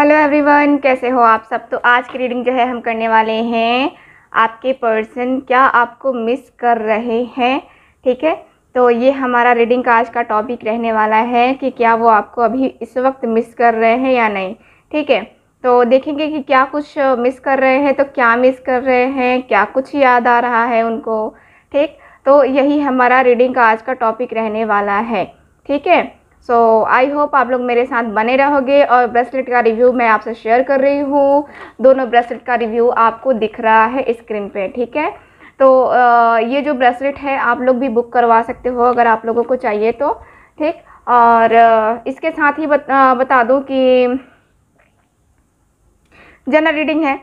Hello everyone कैसे हो आप सब तो आज की रीडिंग जो है हम करने वाले हैं आपके पर्सन क्या आपको मिस कर रहे हैं ठीक है तो ये हमारा रीडिंग का आज का टॉपिक रहने वाला है कि क्या वो आपको अभी इस वक्त मिस कर रहे हैं या नहीं ठीक है तो देखेंगे कि क्या कुछ मिस कर रहे हैं तो क्या मिस कर रहे हैं क्या कुछ याद आ रहा है उनको ठीक तो यही हमारा रीडिंग का आज का टॉपिक रहने वाला है ठीक है सो आई होप आप लोग मेरे साथ बने रहोगे और ब्रेसलेट का रिव्यू मैं आपसे शेयर कर रही हूँ दोनों ब्रेसलेट का रिव्यू आपको दिख रहा है स्क्रीन पे ठीक है तो ये जो ब्रेसलेट है आप लोग भी बुक करवा सकते हो अगर आप लोगों को चाहिए तो ठीक और इसके साथ ही बत, बता दूँ कि जनरल रीडिंग है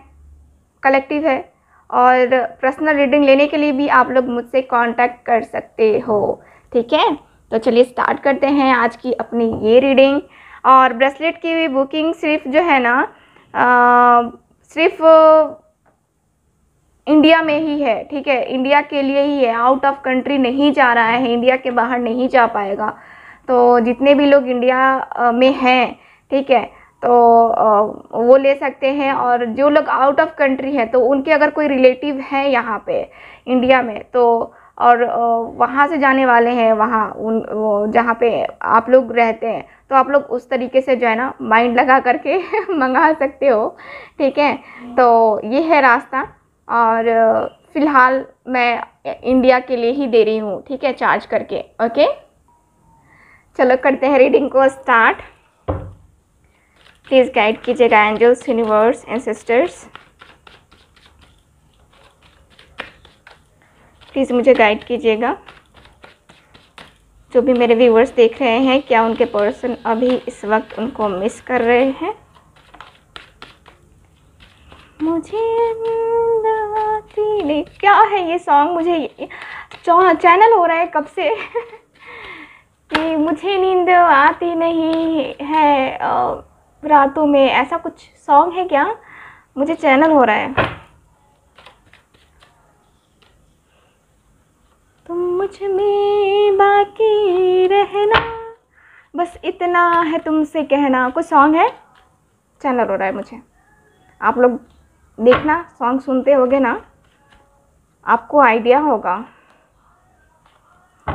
कलेक्टिव है और पर्सनल रीडिंग लेने के लिए भी आप लोग मुझसे कांटेक्ट कर सकते हो ठीक है तो चलिए स्टार्ट करते हैं आज की अपनी ये रीडिंग और ब्रेसलेट की बुकिंग सिर्फ जो है ना सिर्फ इंडिया में ही है ठीक है इंडिया के लिए ही है आउट ऑफ कंट्री नहीं जा रहा है इंडिया के बाहर नहीं जा पाएगा तो जितने भी लोग इंडिया में हैं ठीक है तो वो ले सकते हैं और जो लोग आउट ऑफ कंट्री हैं तो उनके अगर कोई रिलेटिव हैं यहाँ पे इंडिया में तो और वहाँ से जाने वाले हैं वहाँ उन जहाँ पे आप लोग रहते हैं तो आप लोग उस तरीके से जो है ना माइंड लगा करके मंगा सकते हो ठीक है हम्म। तो ये है रास्ता और फ़िलहाल मैं इंडिया के लिए ही दे रही हूँ ठीक है चार्ज करके ओके चलो करते हैं रीडिंग को स्टार्ट प्लीज़ गाइड कीजिएगा angels universe and sisters please मुझे गाइड कीजिएगा जो भी मेरे व्यूवर्स देख रहे हैं क्या उनके पर्सन अभी इस वक्त उनको मिस कर रहे हैं मुझे क्या है ये सॉन्ग मुझे चैनल हो रहा है कब से कि मुझे नींद आती नहीं है रातों में ऐसा कुछ सॉन्ग है क्या मुझे चैनल हो रहा है मुझ में बाकी रहना बस इतना है तुमसे कहना कुछ सॉन्ग है चैनल हो रहा है मुझे आप लोग देखना सॉन्ग सुनते होगे ना आपको आइडिया होगा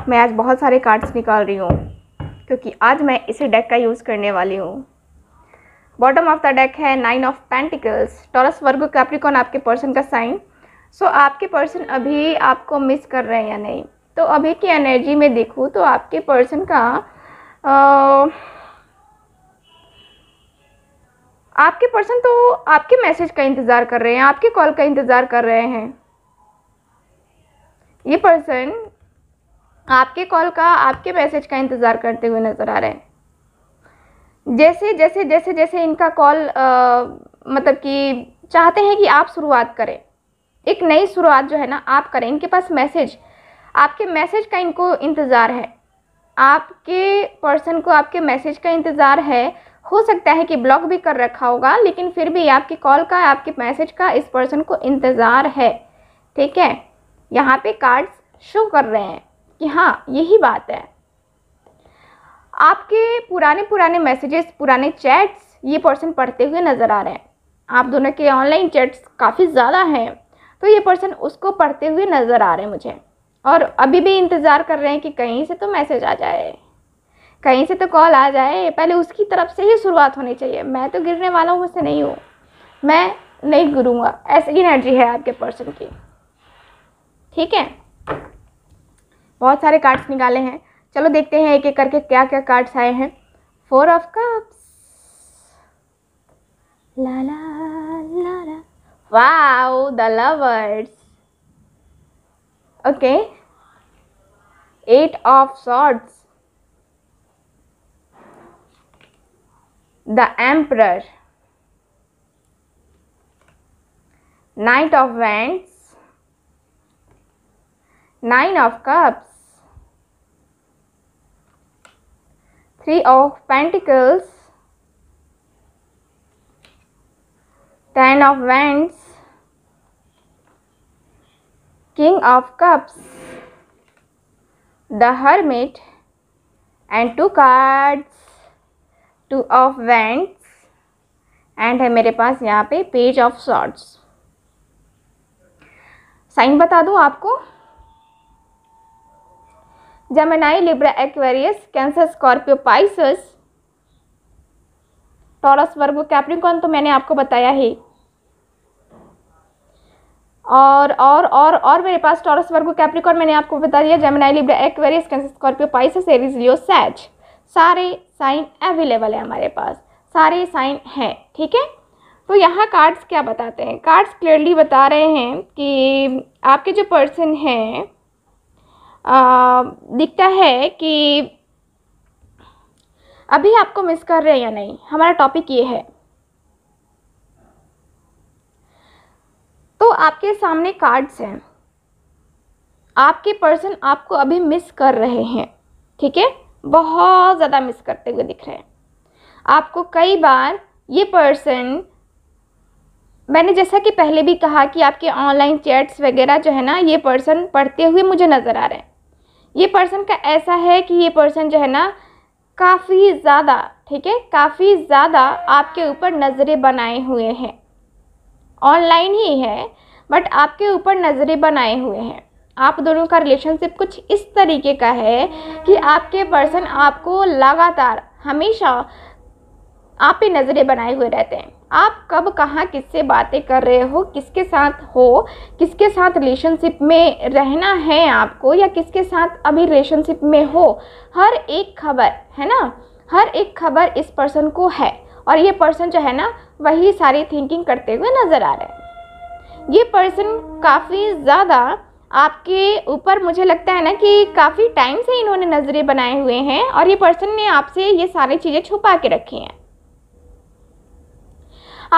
मैं आज बहुत सारे कार्ड्स निकाल रही हूँ क्योंकि आज मैं इसी डेक का यूज़ करने वाली हूँ बॉटम ऑफ द डेक है nine of pentacles Taurus Virgo Capricorn आपके पर्सन का साइन सो so, आपके पर्सन अभी आपको मिस कर रहे हैं या नहीं तो अभी की एनर्जी में देखूँ तो आपके पर्सन का आ, आपके पर्सन तो आपके मैसेज का इंतज़ार कर रहे हैं आपके कॉल का इंतज़ार कर रहे हैं ये पर्सन आपके कॉल का आपके मैसेज का इंतज़ार करते हुए नज़र आ रहे हैं जैसे जैसे जैसे जैसे इनका कॉल मतलब कि चाहते हैं कि आप शुरुआत करें एक नई शुरुआत जो है ना आप करें इनके पास मैसेज आपके मैसेज का इनको इंतज़ार है आपके पर्सन को आपके मैसेज का इंतज़ार है हो सकता है कि ब्लॉक भी कर रखा होगा लेकिन फिर भी आपकी कॉल का आपके मैसेज का इस पर्सन को इंतज़ार है ठीक है यहाँ पे कार्ड्स शो कर रहे हैं कि हाँ यही बात है आपके पुराने पुराने मैसेजेस पुराने चैट्स ये पर्सन पढ़ते हुए नज़र आ रहे हैं आप दोनों के ऑनलाइन चैट्स काफ़ी ज़्यादा हैं तो ये पर्सन उसको पढ़ते हुए नज़र आ रहे हैं मुझे और अभी भी इंतज़ार कर रहे हैं कि कहीं से तो मैसेज आ जाए कहीं से तो कॉल आ जाए पहले उसकी तरफ से ही शुरुआत होनी चाहिए मैं तो गिरने वाला हूँ उससे नहीं हूँ मैं नहीं गिरूँगा ऐसी एनर्जी है आपके पर्सन की ठीक है बहुत सारे कार्ड्स निकाले हैं चलो देखते हैं एक एक करके क्या क्या कार्ड्स आए हैं फोर ऑफ कप्स ला ला ला ला wow the lovers okay eight of swords the emperor knight of wands nine of cups three of pentacles ten of wands king of cups the hermit and two cards two of wands and है मेरे पास यहाँ पे page of swords sign बता दो आपको Gemini Libra Aquarius Cancer Scorpio Pisces Taurus Virgo Capricorn तो मैंने आपको बताया ही और और और और मेरे पास टॉरस वर्गो कैप्रिकॉन मैंने आपको बता दिया Gemini Libra Aquarius Cancer Scorpio Pisces Aries Leo सैच सारे साइन अवेलेबल है हमारे पास सारे साइन हैं ठीक है तो यहाँ कार्ड्स क्या बताते हैं कार्ड्स क्लियरली बता रहे हैं कि आपके जो पर्सन हैं दिखता है कि अभी आपको मिस कर रहे हैं या नहीं हमारा टॉपिक ये है तो आपके सामने कार्ड्स हैं आपके पर्सन आपको अभी मिस कर रहे हैं ठीक है बहुत ज़्यादा मिस करते हुए दिख रहे हैं आपको कई बार ये पर्सन मैंने जैसा कि पहले भी कहा कि आपके ऑनलाइन चैट्स वगैरह जो है ना ये पर्सन पढ़ते हुए मुझे नज़र आ रहे हैं ये पर्सन का ऐसा है कि ये पर्सन जो है ना काफ़ी ज़्यादा ठीक है काफ़ी ज़्यादा आपके ऊपर नज़रें बनाए हुए हैं ऑनलाइन ही है बट आपके ऊपर नज़रें बनाए हुए हैं आप दोनों का रिलेशनशिप कुछ इस तरीके का है कि आपके पर्सन आपको लगातार हमेशा आप पे नज़रें बनाए हुए रहते हैं आप कब कहाँ किससे बातें कर रहे हो किसके साथ हो किसके साथ रिलेशनशिप में रहना है आपको या किसके साथ अभी रिलेशनशिप में हो हर एक खबर है ना हर एक खबर इस पर्सन को है और ये पर्सन जो है ना वही सारी थिंकिंग करते हुए नज़र आ रहे हैं ये पर्सन काफ़ी ज़्यादा आपके ऊपर मुझे लगता है ना कि काफ़ी टाइम से इन्होंने नज़रें बनाए हुए हैं और ये पर्सन ने आपसे ये सारी चीज़ें छुपा के रखी हैं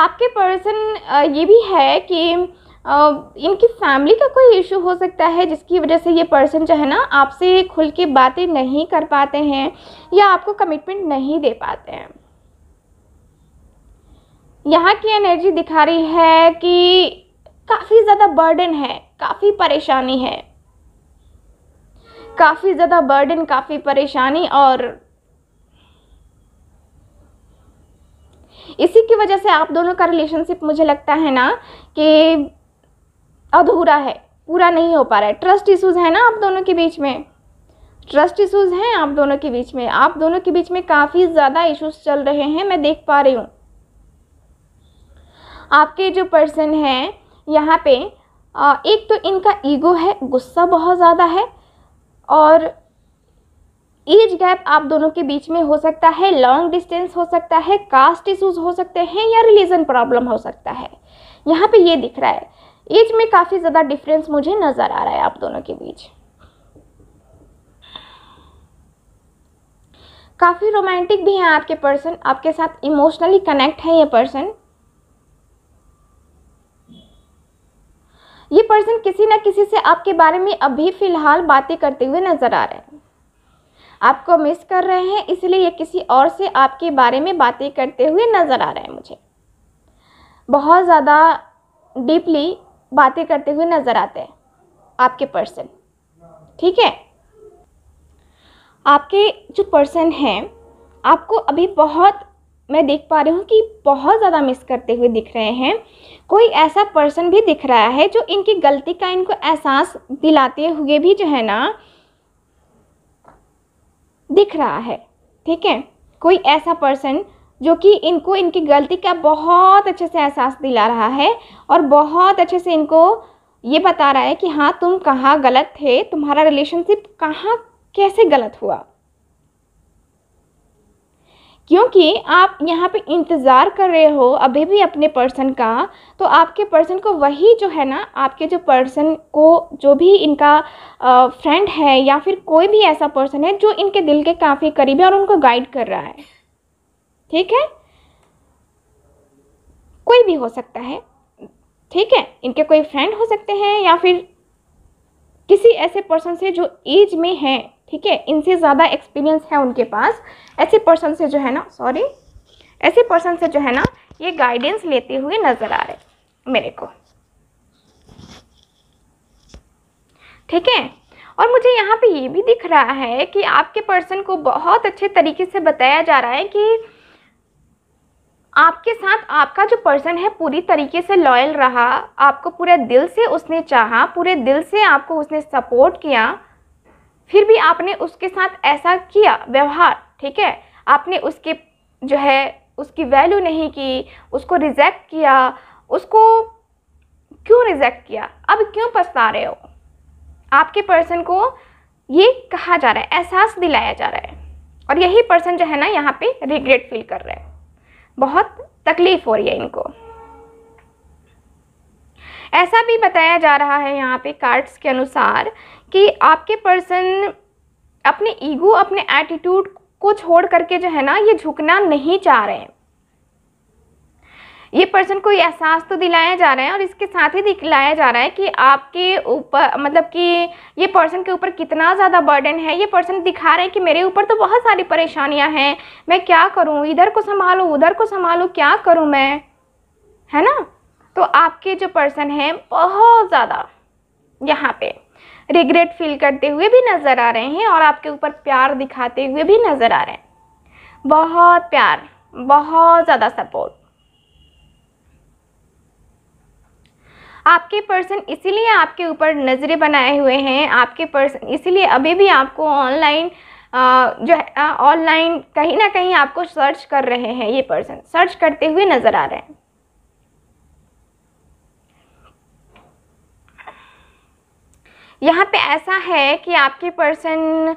आपके पर्सन ये भी है कि इनकी फैमिली का कोई इशू हो सकता है जिसकी वजह से ये पर्सन जो है ना आपसे खुल के बातें नहीं कर पाते हैं या आपको कमिटमेंट नहीं दे पाते हैं यहाँ की एनर्जी दिखा रही है कि काफ़ी ज़्यादा बर्डन है काफ़ी परेशानी है काफ़ी ज़्यादा बर्डन काफ़ी परेशानी और इसी की वजह से आप दोनों का रिलेशनशिप मुझे लगता है ना कि अधूरा है पूरा नहीं हो पा रहा है ट्रस्ट इशूज है ना आप दोनों के बीच में ट्रस्ट इशूज हैं आप दोनों के बीच में आप दोनों के बीच में काफ़ी ज़्यादा इशूज चल रहे हैं मैं देख पा रही हूँ आपके जो पर्सन हैं यहाँ पे एक तो इनका ईगो है गुस्सा बहुत ज़्यादा है और एज गैप आप दोनों के बीच में हो सकता है लॉन्ग डिस्टेंस हो सकता है कास्ट इशूज हो सकते हैं या रिलीजन प्रॉब्लम हो सकता है यहाँ पे ये दिख रहा है एज में काफ़ी ज़्यादा डिफरेंस मुझे नज़र आ रहा है आप दोनों के बीच काफ़ी रोमांटिक भी हैं आपके पर्सन आपके साथ इमोशनली कनेक्ट है ये पर्सन ये पर्सन किसी ना किसी से आपके बारे में अभी फ़िलहाल बातें करते हुए नज़र आ रहे हैं आपको मिस कर रहे हैं इसलिए ये किसी और से आपके बारे में बातें करते हुए नज़र आ रहे हैं मुझे बहुत ज़्यादा डीपली बातें करते हुए नज़र आते हैं आपके पर्सन ठीक है आपके जो पर्सन हैं आपको अभी बहुत मैं देख पा रही हूँ कि बहुत ज़्यादा मिस करते हुए दिख रहे हैं कोई ऐसा पर्सन भी दिख रहा है जो इनकी गलती का इनको एहसास दिलाते हुए भी जो है ना दिख रहा है ठीक है कोई ऐसा पर्सन जो कि इनको इनकी गलती का बहुत अच्छे से एहसास दिला रहा है और बहुत अच्छे से इनको ये बता रहा है कि हाँ तुम कहाँ गलत थे तुम्हारा रिलेशनशिप कहाँ कैसे गलत हुआ क्योंकि आप यहाँ पे इंतज़ार कर रहे हो अभी भी अपने पर्सन का तो आपके पर्सन को वही जो है ना आपके जो पर्सन को जो भी इनका फ्रेंड है या फिर कोई भी ऐसा पर्सन है जो इनके दिल के काफ़ी करीब है और उनको गाइड कर रहा है ठीक है कोई भी हो सकता है ठीक है इनके कोई फ्रेंड हो सकते हैं या फिर किसी ऐसे पर्सन से जो एज में है ठीक है इनसे ज़्यादा एक्सपीरियंस है उनके पास ऐसे पर्सन से जो है ना सॉरी ऐसे पर्सन से जो है ना ये गाइडेंस लेते हुए नज़र आ रहे मेरे को ठीक है और मुझे यहाँ पे ये भी दिख रहा है कि आपके पर्सन को बहुत अच्छे तरीके से बताया जा रहा है कि आपके साथ आपका जो पर्सन है पूरी तरीके से लॉयल रहा आपको पूरे दिल से उसने चाहा पूरे दिल से आपको उसने सपोर्ट किया फिर भी आपने उसके साथ ऐसा किया व्यवहार ठीक है आपने उसके जो है उसकी वैल्यू नहीं की उसको रिजेक्ट किया उसको क्यों रिजेक्ट किया अब क्यों पछता रहे हो आपके पर्सन को ये कहा जा रहा है एहसास दिलाया जा रहा है और यही पर्सन जो है ना यहाँ पे रिग्रेट फील कर रहा है बहुत तकलीफ़ हो रही है इनको ऐसा भी बताया जा रहा है यहाँ पे कार्ड्स के अनुसार कि आपके पर्सन अपने ईगो अपने एटीट्यूड को छोड़ करके जो है ना ये झुकना नहीं चाह रहे हैं ये पर्सन को एहसास तो दिलाया जा रहा है और इसके साथ ही दिखलाया जा रहा है कि आपके ऊपर मतलब कि ये पर्सन के ऊपर कितना ज़्यादा बर्डन है ये पर्सन दिखा रहे हैं कि मेरे ऊपर तो बहुत सारी परेशानियां हैं मैं क्या करूं इधर को संभालूं उधर को संभालूं क्या करूं मैं है ना तो आपके जो पर्सन हैं बहुत ज़्यादा यहाँ पे रिग्रेट फील करते हुए भी नज़र आ रहे हैं और आपके ऊपर प्यार दिखाते हुए भी नज़र आ रहे हैं बहुत प्यार बहुत ज़्यादा सपोर्ट आपके पर्सन इसीलिए आपके ऊपर नज़रें बनाए हुए हैं आपके पर्सन इसीलिए अभी भी आपको ऑनलाइन जो है ऑनलाइन कहीं ना कहीं आपको सर्च कर रहे हैं ये पर्सन सर्च करते हुए नज़र आ रहे हैं यहाँ पे ऐसा है कि आपके पर्सन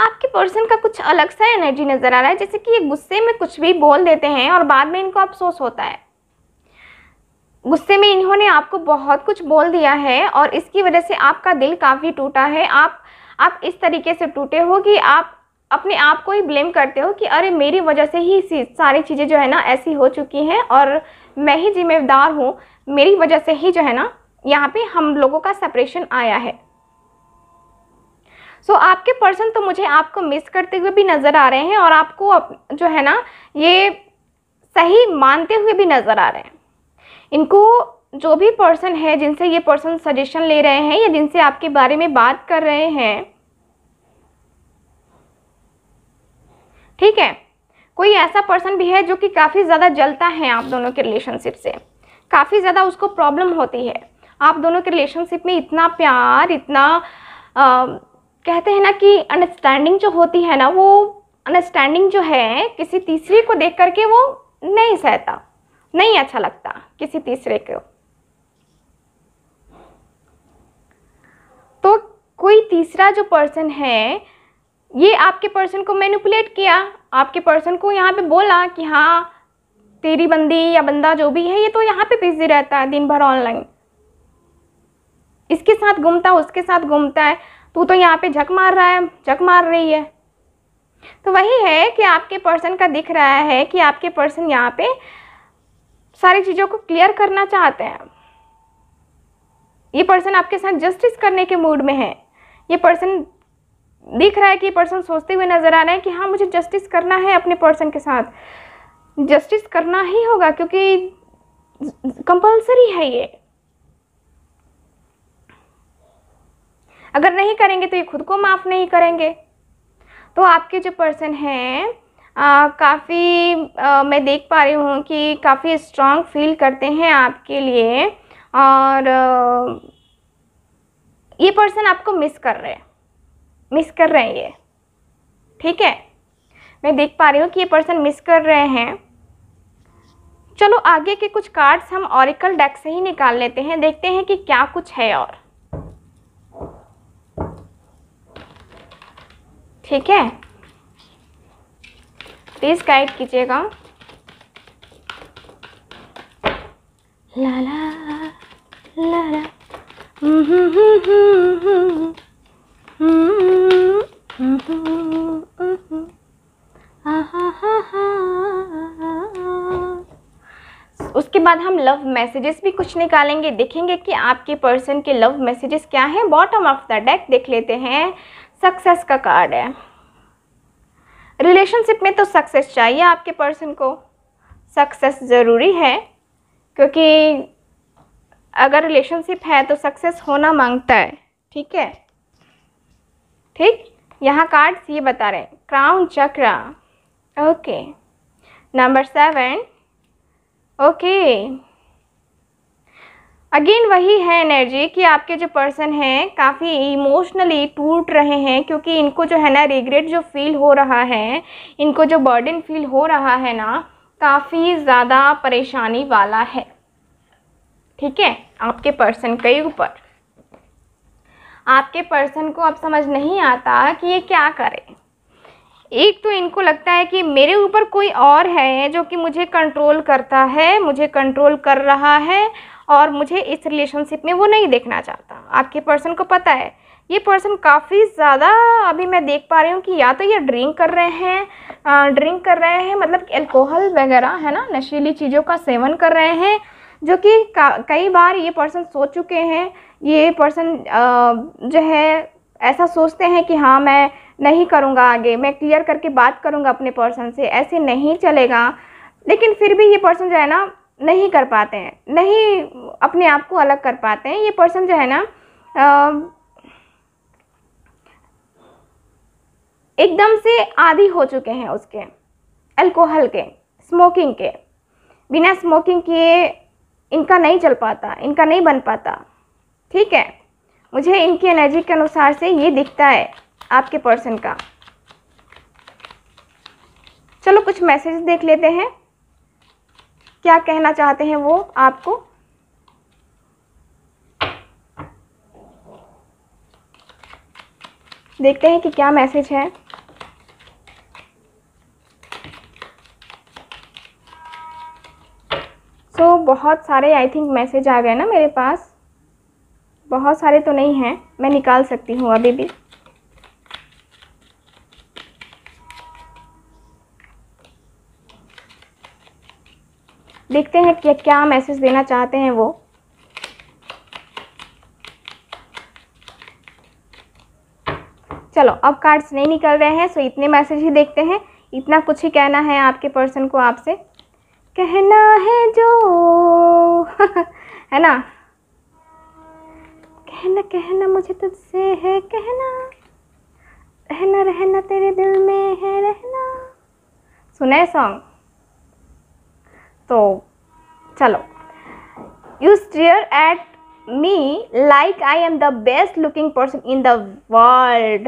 आपके पर्सन का कुछ अलग सा एनर्जी नज़र आ रहा है जैसे कि ये गुस्से में कुछ भी बोल देते हैं और बाद में इनको अफसोस होता है गुस्से में इन्होंने आपको बहुत कुछ बोल दिया है और इसकी वजह से आपका दिल काफ़ी टूटा है आप आप इस तरीके से टूटे हो कि आप अपने आप को ही ब्लेम करते हो कि अरे मेरी वजह से ही सारी चीज़ें जो है ना ऐसी हो चुकी हैं और मैं ही जिम्मेदार हूँ मेरी वजह से ही जो है ना यहाँ पे हम लोगों का सेपरेशन आया है सो so, आपके पर्सन तो मुझे आपको मिस करते हुए भी नज़र आ रहे हैं और आपको जो है ना ये सही मानते हुए भी नज़र आ रहे हैं इनको जो भी पर्सन है जिनसे ये पर्सन सजेशन ले रहे हैं या जिनसे आपके बारे में बात कर रहे हैं ठीक है कोई ऐसा पर्सन भी है जो कि काफ़ी ज़्यादा जलता है आप दोनों के रिलेशनशिप से काफ़ी ज़्यादा उसको प्रॉब्लम होती है आप दोनों के रिलेशनशिप में इतना प्यार इतना आ, कहते हैं ना कि अंडरस्टैंडिंग जो होती है ना वो अंडरस्टैंडिंग जो है किसी तीसरे को देख करके वो नहीं सहता नहीं अच्छा लगता किसी तीसरे को तो कोई तीसरा जो पर्सन है ये आपके पर्सन को मैनिपुलेट किया आपके पर्सन को यहाँ पे बोला कि हाँ तेरी बंदी या बंदा जो भी है ये तो यहाँ पे बिजी रहता है दिन भर ऑनलाइन इसके साथ घूमता है उसके साथ घूमता है तू तो यहाँ पे झक मार रहा है झक मार रही है तो वही है कि आपके पर्सन का दिख रहा है कि आपके पर्सन यहाँ पे सारी चीज़ों को क्लियर करना चाहते हैं ये पर्सन आपके साथ जस्टिस करने के मूड में है ये पर्सन दिख रहा है कि ये पर्सन सोचते हुए नज़र आ रहा है कि हाँ मुझे जस्टिस करना है अपने पर्सन के साथ जस्टिस करना ही होगा क्योंकि कंपलसरी है ये अगर नहीं करेंगे तो ये खुद को माफ़ नहीं करेंगे तो आपके जो पर्सन हैं काफ़ी मैं देख पा रही हूँ कि काफ़ी स्ट्रांग फील करते हैं आपके लिए और आ, ये पर्सन आपको मिस कर रहे हैं मिस कर रहे हैं ये ठीक है मैं देख पा रही हूँ कि ये पर्सन मिस कर रहे हैं चलो आगे के कुछ कार्ड्स हम ऑरिकल डेक से ही निकाल लेते हैं देखते हैं कि क्या कुछ है और ठीक है प्लीज़ गाइड कीजिएगा ला ला ला उसके बाद हम लव मैसेजेस भी कुछ निकालेंगे देखेंगे कि आपके पर्सन के लव मैसेजेस क्या हैं बॉटम ऑफ द डेक देख लेते हैं सक्सेस का कार्ड है रिलेशनशिप में तो सक्सेस चाहिए आपके पर्सन को सक्सेस ज़रूरी है क्योंकि अगर रिलेशनशिप है तो सक्सेस होना मांगता है ठीक है ठीक यहाँ कार्ड्स ये बता रहे हैं crown chakra okay number seven okay again वही है एनर्जी कि आपके जो पर्सन हैं काफ़ी इमोशनली टूट रहे हैं क्योंकि इनको जो है ना रिग्रेट जो फील हो रहा है इनको जो बर्डन फील हो रहा है ना काफ़ी ज़्यादा परेशानी वाला है ठीक है आपके पर्सन के ऊपर आपके पर्सन को अब समझ नहीं आता कि ये क्या करें एक तो इनको लगता है कि मेरे ऊपर कोई और है जो कि मुझे कंट्रोल करता है मुझे कंट्रोल कर रहा है और मुझे इस रिलेशनशिप में वो नहीं देखना चाहता आपके पर्सन को पता है ये पर्सन काफ़ी ज़्यादा अभी मैं देख पा रही हूँ कि या तो ये ड्रिंक कर रहे हैं ड्रिंक कर रहे हैं मतलब अल्कोहल वगैरह है ना नशीली चीज़ों का सेवन कर रहे हैं जो कि कई बार ये पर्सन सोच चुके हैं ये पर्सन जो है ऐसा सोचते हैं कि हाँ मैं नहीं करूँगा आगे मैं क्लियर करके बात करूँगा अपने पर्सन से ऐसे नहीं चलेगा लेकिन फिर भी ये पर्सन जो है ना नहीं कर पाते हैं नहीं अपने आप को अलग कर पाते हैं ये पर्सन जो है ना एकदम से आदि हो चुके हैं उसके अल्कोहल के स्मोकिंग के बिना स्मोकिंग किए इनका नहीं चल पाता इनका नहीं बन पाता ठीक है मुझे इनकी एनर्जी के अनुसार से ये दिखता है आपके पर्सन का चलो कुछ मैसेज देख लेते हैं क्या कहना चाहते हैं वो आपको देखते हैं कि क्या मैसेज है सो so, बहुत सारे आई थिंक मैसेज आ गए ना मेरे पास बहुत सारे तो नहीं हैं मैं निकाल सकती हूँ अभी भी देखते हैं कि क्या मैसेज देना चाहते हैं वो चलो अब कार्ड्स नहीं निकल रहे हैं सो इतने मैसेज ही देखते हैं इतना कुछ ही कहना है आपके पर्सन को आपसे कहना है जो है ना कहना कहना मुझे तुझसे है कहना रहना रहना तेरे दिल में है रहना सुना है सॉन्ग तो चलो you stare at me like I am the best looking person in the world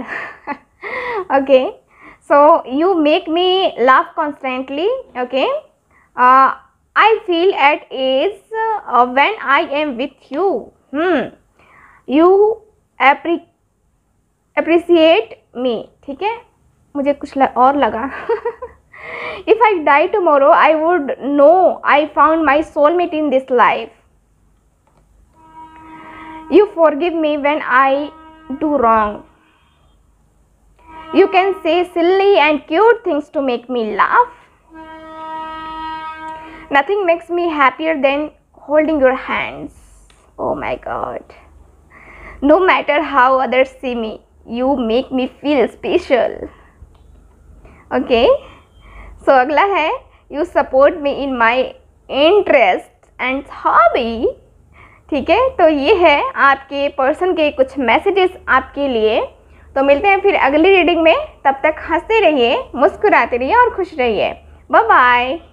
okay so you make me love constantly okay I feel at ease when I am with you you appreciate me ठीक है मुझे कुछ और लगा if I die tomorrow, I would know I found my soulmate in this life. You forgive me when I do wrong. You can say silly and cute things to make me laugh. Nothing makes me happier than holding your hands. Oh my god. No matter how others see me, you make me feel special. Okay? So अगला है you support me in my interest and hobby ठीक है तो ये है आपके person के कुछ मैसेजेस आपके लिए तो मिलते हैं फिर अगली रीडिंग में तब तक हंसते रहिए मुस्कुराते रहिए और खुश रहिए बाय बाय